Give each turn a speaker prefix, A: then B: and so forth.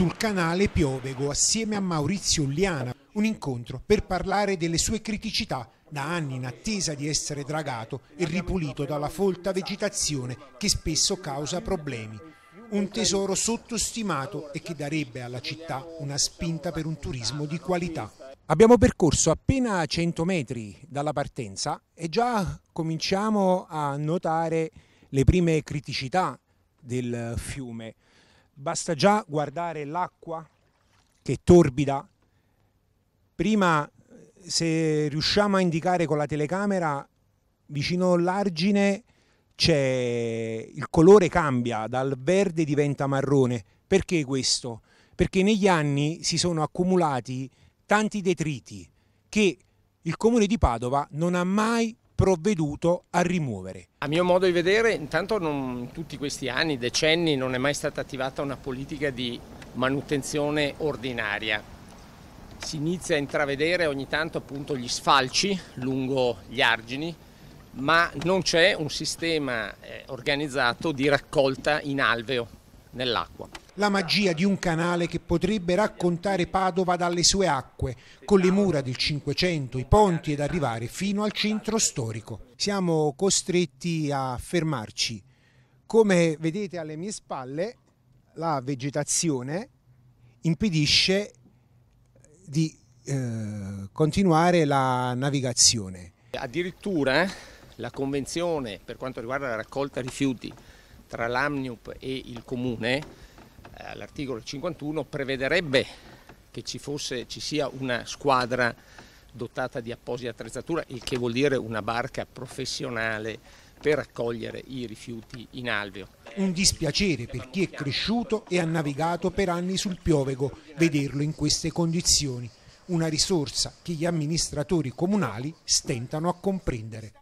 A: sul canale Piovego assieme a Maurizio Liana, un incontro per parlare delle sue criticità da anni in attesa di essere dragato e ripulito dalla folta vegetazione che spesso causa problemi. Un tesoro sottostimato e che darebbe alla città una spinta per un turismo di qualità. Abbiamo percorso appena 100 metri dalla partenza e già cominciamo a notare le prime criticità del fiume. Basta già guardare l'acqua che torbida. Prima, se riusciamo a indicare con la telecamera, vicino all'argine c'è il colore cambia, dal verde diventa marrone. Perché questo? Perché negli anni si sono accumulati tanti detriti che il comune di Padova non ha mai provveduto a rimuovere.
B: A mio modo di vedere, intanto non, in tutti questi anni, decenni, non è mai stata attivata una politica di manutenzione ordinaria. Si inizia a intravedere ogni tanto appunto gli sfalci lungo gli argini, ma non c'è un sistema eh, organizzato di raccolta in alveo nell'acqua la
A: magia di un canale che potrebbe raccontare Padova dalle sue acque, con le mura del Cinquecento, i ponti ed arrivare fino al centro storico. Siamo costretti a fermarci. Come vedete alle mie spalle, la vegetazione impedisce di eh, continuare la navigazione.
B: Addirittura eh, la convenzione per quanto riguarda la raccolta rifiuti tra l'AMNIUP e il comune eh, l'articolo 51 prevederebbe che ci, fosse, ci sia una squadra dotata di apposita attrezzatura, il che vuol dire una barca professionale per raccogliere i rifiuti in alveo.
A: Un dispiacere per chi è cresciuto e ha navigato per anni sul Piovego vederlo in queste condizioni, una risorsa che gli amministratori comunali stentano a comprendere.